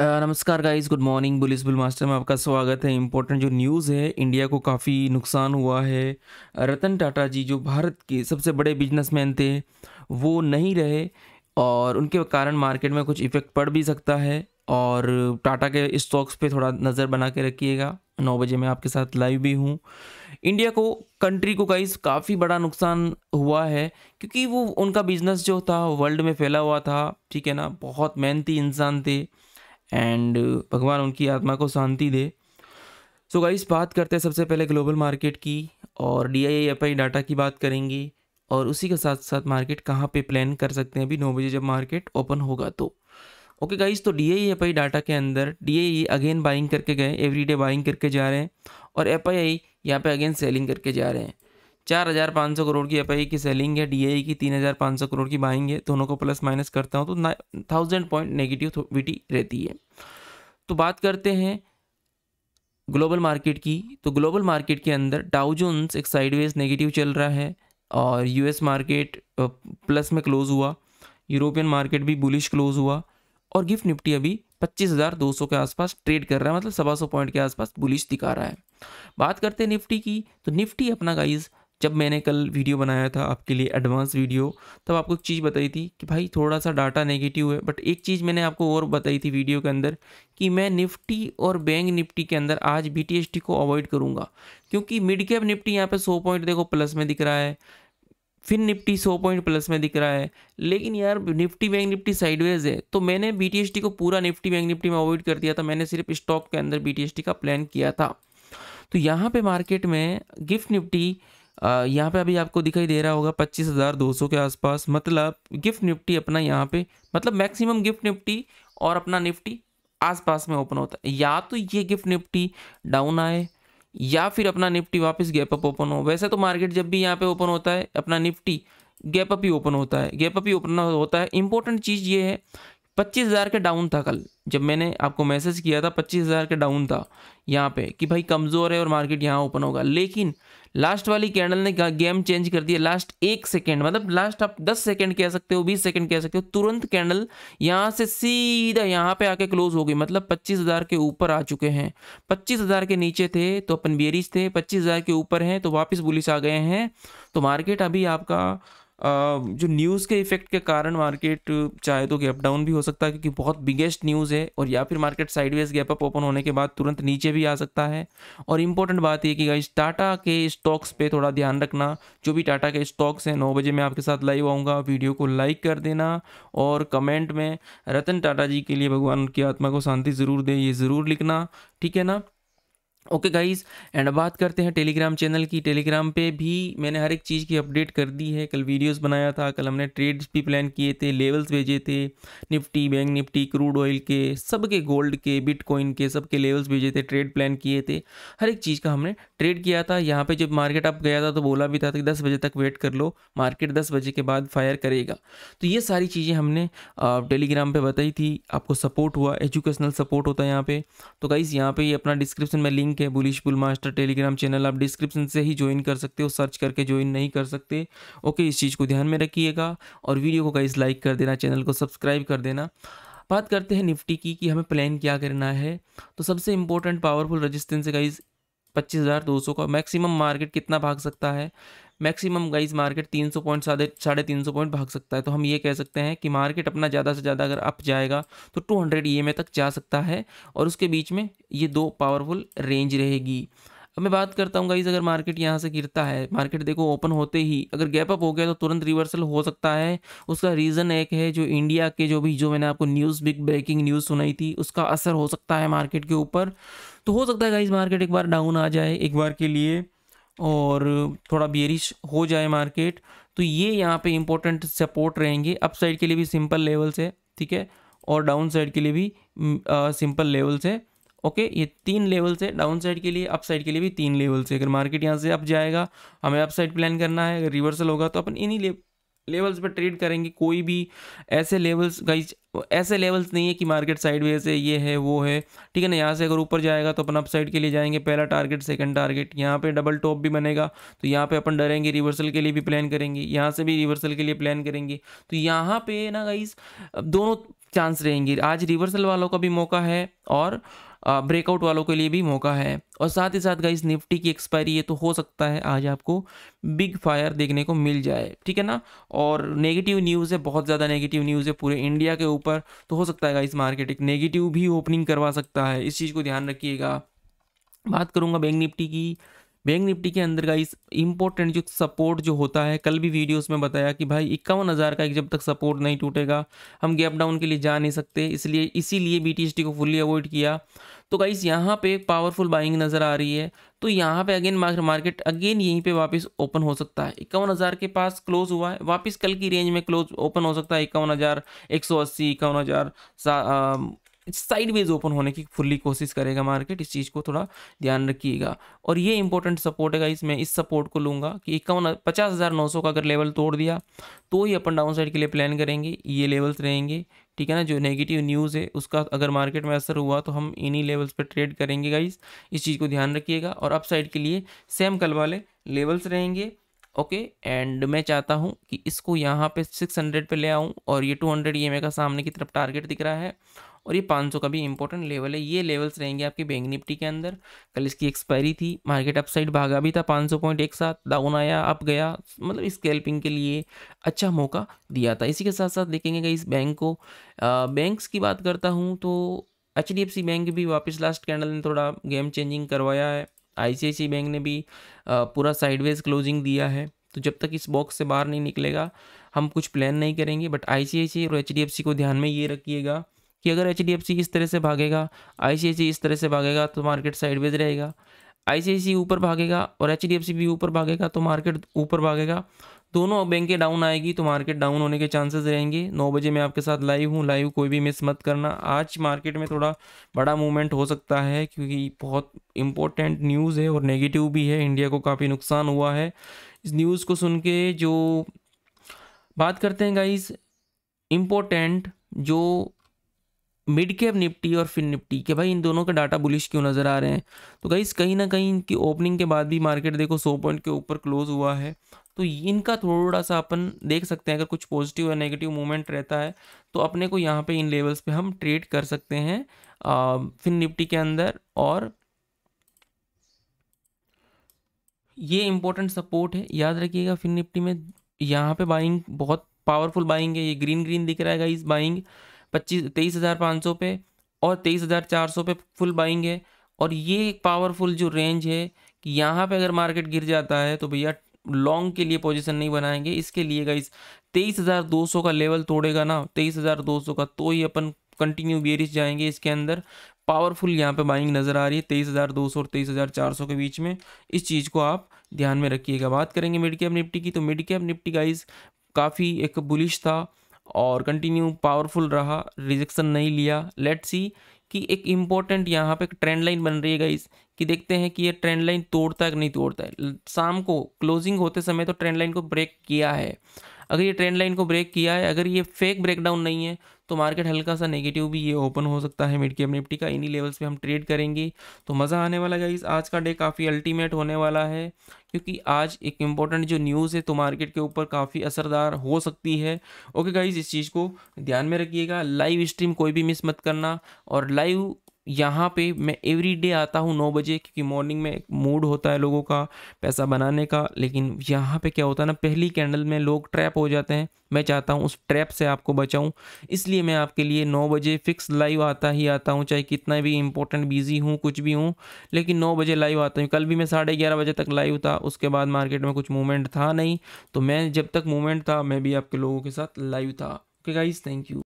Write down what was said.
नमस्कार guys good morning bullish bull master में आपका स्वागत है इम्पोर्टेंट जो न्यूज़ है इंडिया को काफ़ी नुकसान हुआ है रतन टाटा जी जो भारत के सबसे बड़े बिजनेसमैन थे वो नहीं रहे और उनके कारण मार्केट में कुछ इफ़ेक्ट पड़ भी सकता है और टाटा के स्टॉक्स पे थोड़ा नज़र बना के रखिएगा नौ बजे मैं आपके साथ लाइव भी हूँ इंडिया को कंट्री को गाइस काफ़ी बड़ा नुकसान हुआ है क्योंकि वो उनका बिजनेस जो था वर्ल्ड में फैला हुआ था ठीक है ना बहुत मेहनती इंसान थे एंड भगवान उनकी आत्मा को शांति दे सो गाइस बात करते हैं सबसे पहले ग्लोबल मार्केट की और डी आई डाटा की बात करेंगे और उसी के साथ साथ मार्केट कहाँ पे प्लान कर सकते हैं अभी नौ बजे जब मार्केट ओपन होगा तो ओके okay गाइस तो D I F I data के अंदर डी आई अगेन बाइंग करके गए एवरीडे बाइंग करके जा रहे हैं और एफ आई आई यहाँ पर अगेन सेलिंग करके जा रहे हैं चार हज़ार पाँच सौ करोड़ की एफ की सेलिंग है डी की तीन हज़ार पाँच सौ करोड़ की बाइंग है दोनों को प्लस माइनस करता हूँ तो थाउजेंड पॉइंट नेगेटिव विटी रहती है तो बात करते हैं ग्लोबल मार्केट की तो ग्लोबल मार्केट के अंदर डाउजोन्स एक साइडवेज नेगेटिव चल रहा है और यूएस मार्केट प्लस में क्लोज़ हुआ यूरोपियन मार्केट भी बुलिश क्लोज़ हुआ और गिफ्ट निफ्टी अभी 25,200 के आसपास ट्रेड कर रहा है मतलब सवा सौ पॉइंट के आसपास बुलिश दिखा रहा है बात करते हैं निफ्टी की तो निफ्टी अपना गाइज जब मैंने कल वीडियो बनाया था आपके लिए एडवांस वीडियो तब आपको एक चीज़ बताई थी कि भाई थोड़ा सा डाटा नेगेटिव है बट एक चीज़ मैंने आपको और बताई थी वीडियो के अंदर कि मैं निफ्टी और बैंक निफ्टी के अंदर आज बी को अवॉइड करूँगा क्योंकि मिड कैप निफ्टी यहाँ पर सौ पॉइंट देखो प्लस में दिख रहा है फिर निफ्टी सौ पॉइंट प्लस में दिख रहा है लेकिन यार निफ्टी बैंक निफ्टी साइडवेज है तो मैंने बी को पूरा निफ्टी बैंक निफ्टी में अवॉइड कर दिया था मैंने सिर्फ स्टॉक के अंदर बी का प्लान किया था तो यहाँ पे मार्केट में गिफ्ट निफ्टी यहाँ पे अभी आपको दिखाई दे रहा होगा पच्चीस हज़ार दो सौ के आसपास मतलब गिफ्ट निफ्टी अपना यहाँ पे मतलब मैक्सिमम गिफ्ट निफ्टी और अपना निफ्टी आसपास में ओपन होता है या तो ये गिफ्ट निफ्टी डाउन आए या फिर अपना निफ्टी वापस गैप अप ओपन हो वैसे तो मार्केट जब भी यहाँ पे ओपन होता है अपना निफ्टी गैप अप ही ओपन होता है गैप अप ही ओपन होता है इंपॉर्टेंट चीज़ ये है पच्चीस हज़ार के डाउन था कल जब मैंने आपको मैसेज किया था पच्चीस हज़ार के डाउन था यहाँ पे कि भाई कमज़ोर है और मार्केट यहाँ ओपन होगा लेकिन लास्ट वाली कैंडल ने गेम चेंज कर दिया लास्ट एक सेकेंड मतलब लास्ट आप दस सेकेंड कह सकते हो बीस सेकेंड कह सकते हो तुरंत कैंडल यहाँ से सीधा यहाँ पे आके क्लोज हो गई मतलब पच्चीस हज़ार के ऊपर आ चुके हैं पच्चीस हज़ार के नीचे थे तो अपन बेरीज थे पच्चीस हज़ार के ऊपर हैं तो वापस बुलिस आ गए हैं तो मार्केट अभी आपका जो न्यूज़ के इफेक्ट के कारण मार्केट चाहे तो गैप डाउन भी हो सकता है क्योंकि बहुत बिगेस्ट न्यूज़ है और या फिर market sideways gap up open होने के बाद तुरंत नीचे भी आ सकता है और इम्पोर्टेंट बात यह कि गाइस टाटा के स्टॉक्स पे थोड़ा ध्यान रखना जो भी टाटा के स्टॉक्स हैं नौ बजे मैं आपके साथ लाइव आऊँगा वीडियो को लाइक कर देना और कमेंट में रतन टाटा जी के लिए भगवान उनकी आत्मा को शांति ज़रूर दें ये ज़रूर लिखना ठीक है ना ओके गाइस एंड बात करते हैं टेलीग्राम चैनल की टेलीग्राम पे भी मैंने हर एक चीज़ की अपडेट कर दी है कल वीडियोस बनाया था कल हमने ट्रेड्स भी प्लान किए थे लेवल्स भेजे थे Nifty Bank Nifty crude oil के सब के गोल्ड के बिटकॉइन के सब के लेवल्स भेजे थे ट्रेड प्लान किए थे हर एक चीज़ का हमने ट्रेड किया था यहाँ पर जब मार्केट अप गया था तो बोला भी था कि दस बजे तक वेट कर लो मार्केट दस बजे के बाद फायर करेगा तो ये सारी चीज़ें हमने टेलीग्राम पर बताई थी आपको सपोर्ट हुआ एजुकेशनल सपोर्ट होता है यहाँ पर तो गाइज़ यहाँ पर अपना डिस्क्रिप्शन में लिंक लिंक है bullish bull master Telegram channel आप डिस्क्रिप्शन से ही ज्वाइन कर सकते हो सर्च करके ज्वाइन नहीं कर सकते ओके इस चीज़ को ध्यान में रखिएगा और वीडियो को गाइस लाइक कर देना चैनल को सब्सक्राइब कर देना बात करते हैं निफ्टी की कि हमें प्लान क्या करना है तो सबसे इंपॉर्टेंट पावरफुल रजिस्टेंस है गाइज पच्चीस हज़ार दो सौ का मैक्सिमम मार्केट कितना भाग सकता है मैक्सिमम गाइज मार्केट तीन सौ पॉइंट साढ़े साढ़े तीन सौ पॉइंट भाग सकता है तो हम ये कह सकते हैं कि मार्केट अपना ज़्यादा से ज़्यादा अगर अप जाएगा तो टू हंड्रेड ई तक जा सकता है और उसके बीच में ये दो पावरफुल रेंज रहेगी अब मैं बात करता हूँ गाइज़ अगर मार्केट यहाँ से गिरता है मार्केट देखो ओपन होते ही अगर गैप अप हो गया तो तुरंत रिवर्सल हो सकता है उसका रीज़न एक है जो इंडिया के जो भी जो मैंने आपको न्यूज़ बिग ब्रेकिंग न्यूज़ सुनाई थी उसका असर हो सकता है मार्केट के ऊपर तो हो सकता है गाइज़ मार्केट एक बार डाउन आ जाए एक बार के लिए और थोड़ा बेरिश हो जाए मार्केट तो ये यहाँ पे इम्पोर्टेंट सपोर्ट रहेंगे अप साइड के लिए भी सिंपल लेवल्स है ठीक है और डाउन साइड के लिए भी सिंपल mm, लेवल्स है ओके ये तीन लेवल्स है डाउन साइड के लिए अप साइड के लिए भी तीन लेवल्स है अगर मार्केट यहाँ से अप जाएगा हमें अप साइड प्लान करना है अगर रिवर्सल होगा तो अपन इन्हीं लेवल्स पर ट्रेड करेंगे कोई भी ऐसे लेवल्स गाइज ऐसे लेवल्स नहीं है कि मार्केट साइड वे से ये है वो है ठीक है ना यहाँ से अगर ऊपर जाएगा तो अपन अपसाइड के लिए जाएंगे पहला टारगेट सेकंड टारगेट यहाँ पे डबल टॉप भी बनेगा तो यहाँ पे अपन डरेंगे रिवर्सल के लिए भी प्लान करेंगे यहाँ से भी रिवर्सल के लिए प्लान करेंगे तो यहाँ पे ना गाइज दोनों चांस रहेंगे आज रिवर्सल वालों का भी मौका है और ब्रेकआउट वालों के लिए भी मौका है और साथ ही साथ गाइस निफ्टी की एक्सपायरी है तो हो सकता है आज आपको बिग फायर देखने को मिल जाए ठीक है ना और नेगेटिव न्यूज़ है बहुत ज़्यादा नेगेटिव न्यूज़ है पूरे इंडिया के ऊपर तो हो सकता है गाइस मार्केट एक नेगेटिव भी ओपनिंग करवा सकता है इस चीज़ को ध्यान रखिएगा बात करूँगा बैंक निफ्टी की बैंक निफ्टी के अंदर का इस इंपॉर्टेंट जो सपोर्ट जो होता है कल भी वीडियोस में बताया कि भाई इक्यावन हज़ार का एक जब तक सपोर्ट नहीं टूटेगा हम गैप डाउन के लिए जा नहीं सकते इसलिए इसीलिए बी को फुल्ली अवॉइड किया तो गाइस यहाँ पे पावरफुल बाइंग नज़र आ रही है तो यहाँ पे अगेन मार्केट अगेन यहीं पे वापस ओपन हो सकता है इक्यावन हज़ार के पास क्लोज हुआ है वापस कल की रेंज में क्लोज ओपन हो सकता है इक्यावन हज़ार एक सौ अस्सी इक्यावन हज़ार साइडवेज ओपन होने की फुल्ली कोशिश करेगा मार्केट इस चीज़ को थोड़ा ध्यान रखिएगा और ये इंपॉर्टेंट सपोर्ट है इसमें इस सपोर्ट को लूँगा कि इक्यावन पचास हज़ार नौ सौ का अगर लेवल तोड़ दिया तो ही अपन डाउन साइड के लिए प्लान करेंगे ये लेवल्स रहेंगे ठीक है ना जो नेगेटिव न्यूज़ है उसका अगर मार्केट में असर हुआ तो हम इन्हीं लेवल्स पर ट्रेड करेंगे गाइस इस चीज़ को ध्यान रखिएगा और अपसाइड के लिए सेम कल वाले लेवल्स रहेंगे ओके एंड मैं चाहता हूँ कि इसको यहाँ पे 600 पे ले आऊँ और ये 200 हंड्रेड ई का सामने की तरफ टारगेट दिख रहा है और ये 500 का भी इंपॉर्टेंट लेवल है ये लेवल्स रहेंगे आपके बैंक निफ्टी के अंदर कल इसकी एक्सपायरी थी मार्केट अपसाइड भागा भी था सौ पॉइंट एक साथ डाउन आया अप गया मतलब स्केल्पिंग के लिए अच्छा मौका दिया था इसी के साथ साथ देखेंगे इस बैंक को बैंक्स की बात करता हूँ तो एच बैंक भी वापस लास्ट कैंडल ने थोड़ा गेम चेंजिंग करवाया है आई बैंक ने भी पूरा साइडवेज क्लोजिंग दिया है तो जब तक इस बॉक्स से बाहर नहीं निकलेगा हम कुछ प्लान नहीं करेंगे बट आई और एच को ध्यान में ये रखिएगा कि अगर एच इस तरह से भागेगा आई इस तरह से भागेगा तो मार्केट साइडवेज रहेगा आई ऊपर भागेगा और एच भी ऊपर भागेगा तो मार्केट ऊपर भागेगा दोनों बैंकें डाउन आएगी तो मार्केट डाउन होने के चांसेस रहेंगे नौ बजे मैं आपके साथ लाइव हूँ लाइव कोई भी मिस मत करना आज मार्केट में थोड़ा बड़ा मूवमेंट हो सकता है क्योंकि बहुत इंपॉर्टेंट न्यूज़ है और नेगेटिव भी है इंडिया को काफ़ी नुकसान हुआ है इस न्यूज़ को सुन के जो बात करते हैं गाइज इम्पोर्टेंट जो मिड कैप निफ्टी और फिन निफ्टी के भाई इन दोनों का डाटा बुलिश क्यों नज़र आ रहे हैं तो गाइस कहीं ना कहीं इनकी ओपनिंग के बाद भी मार्केट देखो सौ पॉइंट के ऊपर क्लोज हुआ है तो इनका थोड़ा सा अपन देख सकते हैं अगर कुछ पॉजिटिव या नेगेटिव मूवमेंट रहता है तो अपने को यहाँ पे इन लेवल्स पे हम ट्रेड कर सकते हैं फिन निफ्टी के अंदर और ये इंपॉर्टेंट सपोर्ट है याद रखिएगा फिन निफ्टी में यहाँ पे बाइंग बहुत पावरफुल बाइंग है ये ग्रीन ग्रीन दिख रहा है इस बाइंग पच्चीस तेईस हज़ार पाँच सौ पे और तेईस हज़ार चार सौ पे फुल बाइंग है और ये एक पावरफुल जो रेंज है कि यहाँ पे अगर मार्केट गिर जाता है तो भैया लॉन्ग के लिए पोजीशन नहीं बनाएंगे इसके लिए गाइस तेईस हज़ार दो सौ का लेवल तोड़ेगा ना तेईस हज़ार दो सौ का तो ही अपन कंटिन्यू बेरिश जाएंगे इसके अंदर पावरफुल यहाँ पे बाइंग नज़र आ रही है तेईस हज़ार दो सौ और तेईस हज़ार चार सौ के बीच में इस चीज़ को आप ध्यान में रखिएगा बात करेंगे मिड कैप निफ्टी की तो मिड कैप निफ्टी गाइस काफ़ी एक बुलिश था और कंटिन्यू पावरफुल रहा रिजेक्शन नहीं लिया लेट सी कि एक इम्पॉर्टेंट यहाँ पे एक ट्रेंड लाइन बन रही है गाइस कि देखते हैं कि ये ट्रेंड लाइन तोड़ता है कि नहीं तोड़ता है शाम को क्लोजिंग होते समय तो ट्रेंड लाइन को ब्रेक किया है अगर ये ट्रेंड लाइन को ब्रेक किया है अगर ये फेक ब्रेकडाउन नहीं है तो मार्केट हल्का सा नेगेटिव भी ये ओपन हो सकता है मिड कैप निफ्टी का इन्हीं लेवल्स पे हम ट्रेड करेंगे तो मज़ा आने वाला इस आज का डे काफ़ी अल्टीमेट होने वाला है क्योंकि आज एक इम्पॉर्टेंट जो न्यूज़ है तो मार्केट के ऊपर काफ़ी असरदार हो सकती है ओके गाइज इस चीज़ को ध्यान में रखिएगा लाइव स्ट्रीम कोई भी मिस मत करना और लाइव यहाँ पे मैं एवरी डे आता हूँ नौ बजे क्योंकि मॉर्निंग में एक मूड होता है लोगों का पैसा बनाने का लेकिन यहाँ पे क्या होता है ना पहली कैंडल में लोग ट्रैप हो जाते हैं मैं चाहता हूँ उस ट्रैप से आपको बचाऊँ इसलिए मैं आपके लिए नौ बजे फिक्स लाइव आता ही आता हूँ चाहे कितना भी इंपॉर्टेंट बिजी हूँ कुछ भी हूँ लेकिन नौ बजे लाइव आता हूँ कल भी मैं साढ़े ग्यारह बजे तक लाइव था उसके बाद मार्केट में कुछ मूवमेंट था नहीं तो मैं जब तक मूवमेंट था मैं भी आपके लोगों के साथ लाइव था ओके गाइज थैंक यू